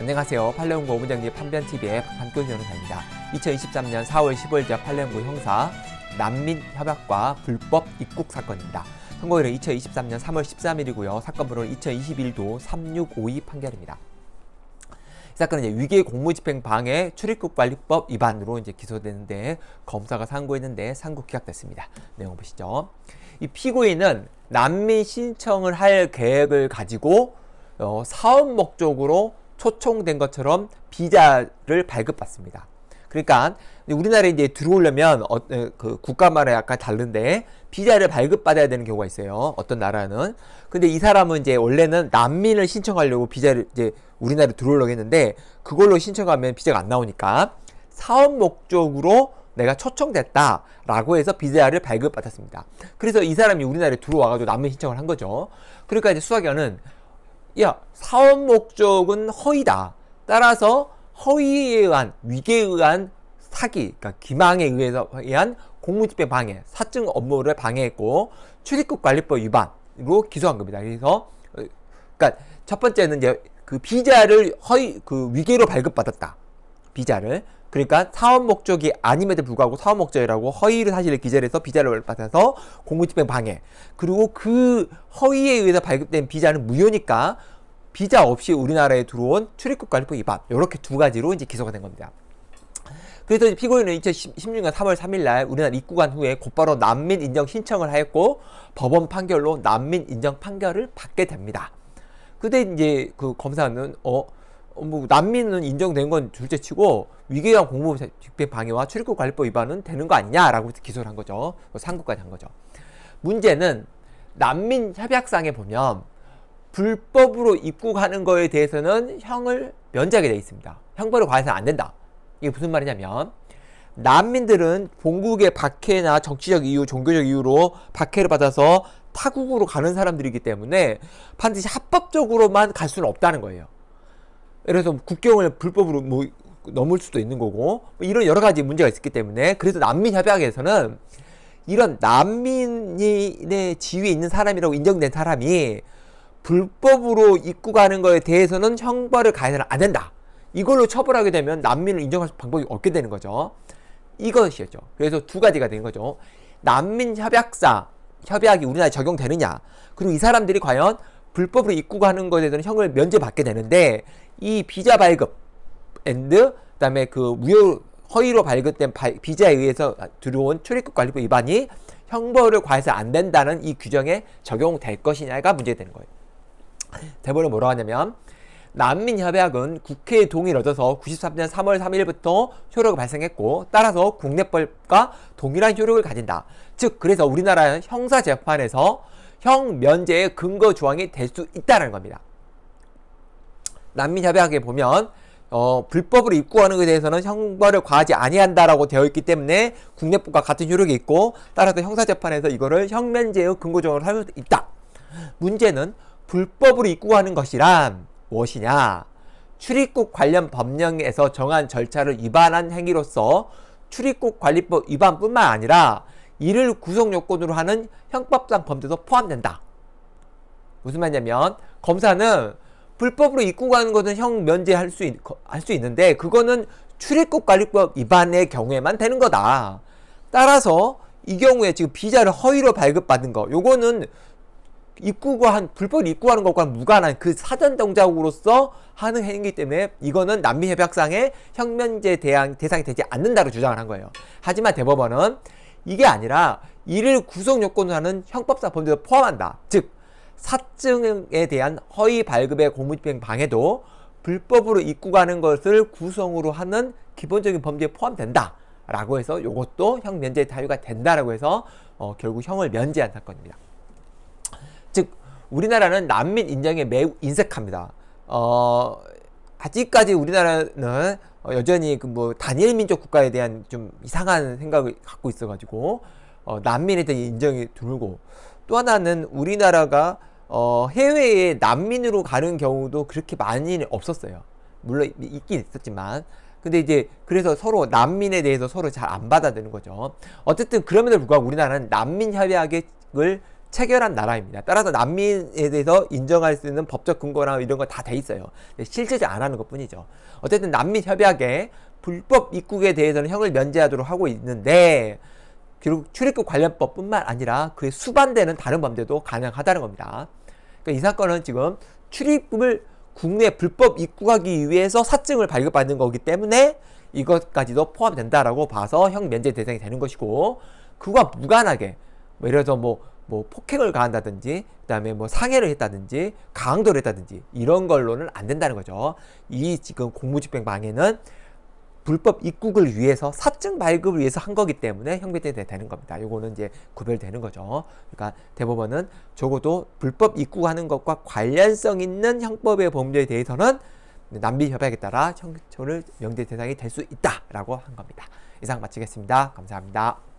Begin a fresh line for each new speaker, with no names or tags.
안녕하세요. 팔레온고 오문정 판변TV의 박한균 변호사입니다. 2023년 4월 15일자 팔레온고 형사 난민협약과 불법 입국 사건입니다. 선고일은 2023년 3월 13일이고요. 사건 번호는 2021도 3652 판결입니다. 이 사건은 이제 위계 공무집행 방해 출입국 관리법 위반으로 이제 기소되는데 검사가 상고했는데 상고 기각됐습니다. 내용 보시죠. 이 피고인은 난민 신청을 할 계획을 가지고 어, 사업 목적으로 초청된 것처럼 비자를 발급받습니다. 그러니까 우리나라에 이제 들어오려면 어, 그 국가마다 약간 다른데 비자를 발급받아야 되는 경우가 있어요. 어떤 나라는. 근데 이 사람은 이제 원래는 난민을 신청하려고 비자를 이제 우리나라에 들어오려고 했는데 그걸로 신청하면 비자가 안 나오니까 사업 목적으로 내가 초청됐다라고 해서 비자를 발급받았습니다. 그래서 이 사람이 우리나라에 들어와가지고 난민 신청을 한 거죠. 그러니까 이제 수사견은 야, 사업 목적은 허위다. 따라서 허위에 의한 위계에 의한 사기, 그러니까 기망에 의해서 의한 공무집행 방해, 사증 업무를 방해했고 출입국 관리법 위반으로 기소한 겁니다. 그래서 어, 그니까첫 번째는 이제 그 비자를 허위 그 위계로 발급받았다. 비자를 그러니까 사업 목적이 아님에도 불구하고 사업 목적이라고 허위 를 사실을 기재를 해서 비자를 발급 받아서 공무집행 방해 그리고 그 허위에 의해서 발급된 비자는 무효니까 비자 없이 우리나라에 들어온 출입국 관리법 위반 이렇게 두 가지로 이제 기소가 된 겁니다. 그래서 피고인은 2016년 3월 3일 날 우리나라 입국한 후에 곧바로 난민 인정 신청을 하였고 법원 판결로 난민 인정 판결을 받게 됩니다. 그때 이제 그 검사는 어, 어 뭐 난민은 인정된 건 둘째치고 위계형 공무원 집행 방해와 출입국 관리법 위반은 되는 거 아니냐라고 기소를 한 거죠. 그 상고까지 한 거죠. 문제는 난민 협약상에 보면 불법으로 입국하는 거에 대해서는 형을 면제하게 되어 있습니다. 형벌을 과해서는 안 된다. 이게 무슨 말이냐면 난민들은 본국의 박해나 정치적 이유, 종교적 이유로 박해를 받아서 타국으로 가는 사람들이기 때문에 반드시 합법적으로만 갈 수는 없다는 거예요. 그래서 국경을 불법으로 뭐 넘을 수도 있는 거고 뭐 이런 여러 가지 문제가 있기 때문에 그래서 난민 협약에서는 이런 난민의 지위에 있는 사람이라고 인정된 사람이 불법으로 입국하는 거에 대해서는 형벌을 가해서는 안 된다. 이걸로 처벌하게 되면 난민을 인정할 방법이 없게 되는 거죠. 이것이었죠. 그래서 두 가지가 된 거죠. 난민 협약사, 협약이 우리나라에 적용되느냐. 그리고 이 사람들이 과연 불법으로 입국 하는 것에 대해서는 형을 면제받게 되는데 이 비자 발급 앤드 그다음에 그 무효 허위로 발급된 비자에 의해서 들어온 출입국 관리법 위반이 형벌을 과해서 안 된다는 이 규정에 적용될 것이냐가 문제되는 거예요. 대본을 뭐라고 하냐면 난민협약은 국회의 동의를 얻어서 93년 3월 3일부터 효력을 발생했고 따라서 국내법과 동일한 효력을 가진다. 즉 그래서 우리나라 는 형사재판에서 형 면제의 근거 조항이 될 수 있다는 겁니다. 난민협약에 보면 어, 불법으로 입국하는 것에 대해서는 형벌을 과하지 아니한다라고 되어 있기 때문에 국내법과 같은 효력이 있고 따라서 형사재판에서 이거를 형면제의 근거조항으로 사용할 수 있다. 문제는 불법으로 입국하는 것이란 무엇이냐? 출입국 관련 법령에서 정한 절차를 위반한 행위로서 출입국 관리법 위반뿐만 아니라 이를 구속 요건으로 하는 형법상 범죄도 포함된다. 무슨 말이냐면 검사는 불법으로 입국하는 것은 형 면제할 수, 있, 할수 있는데 그거는 출입국 관리법 위반의 경우에만 되는 거다. 따라서 이 경우에 지금 비자를 허위로 발급받은 거 요거는 입구한 불법 입구하는 것과 무관한 그 사전 동작으로서 하는 행위이기 때문에 이거는 남미 협약상의 혁명제 대항 대상이 되지 않는다고 주장을 한 거예요. 하지만 대법원은 이게 아니라 이를 구속 요건으로 하는 형법상 범죄도 포함한다. 즉 사증에 대한 허위 발급의 공무집행 방해도 불법으로 입구 가는 것을 구성으로 하는 기본적인 범죄에 포함된다. 라고 해서 이것도 형 면제 사유가 된다라고 해서 어, 결국 형을 면제한 사건입니다. 우리나라는 난민 인정에 매우 인색합니다. 어, 아직까지 우리나라는 어, 여전히 그 뭐 단일 민족 국가에 대한 좀 이상한 생각을 갖고 있어가지고 어, 난민에 대한 인정이 드고또 하나는 우리나라가 어, 해외에 난민으로 가는 경우도 그렇게 많이 없었어요. 물론 있긴 있었지만 근데 이제 그래서 서로 난민에 대해서 서로 잘 안 받아들이는 거죠. 어쨌든 그럼에도 불구하고 우리나라는 난민 협약을 체결한 나라입니다. 따라서 난민에 대해서 인정할 수 있는 법적 근거나 이런 거 다 돼 있어요. 실제적안 하는 것 뿐이죠. 어쨌든 난민 협약에 불법 입국에 대해서는 형을 면제하도록 하고 있는데 결국 출입국 관련법뿐만 아니라 그에 수반되는 다른 범죄도 가능하다는 겁니다. 그러니까 이 사건은 지금 출입금을 국내 불법 입국하기 위해서 사증을 발급받는 거기 때문에 이것까지도 포함된다라고 봐서 형 면제 대상이 되는 것이고 그와 무관하게 뭐 예를 들어서 뭐뭐 폭행을 가한다든지 그다음에 뭐 상해를 했다든지 강도를 했다든지 이런 걸로는 안 된다는 거죠. 이 지금 공무집행 방해는 불법 입국을 위해서 사증 발급을 위해서 한 거기 때문에 형법에 되는 겁니다. 요거는 이제 구별되는 거죠. 그러니까 대법원은 적어도 불법 입국하는 것과 관련성 있는 형법의 범죄에 대해서는 남비 협약에 따라 청처를 명제 대상이 될 수 있다라고 한 겁니다. 이상 마치겠습니다. 감사합니다.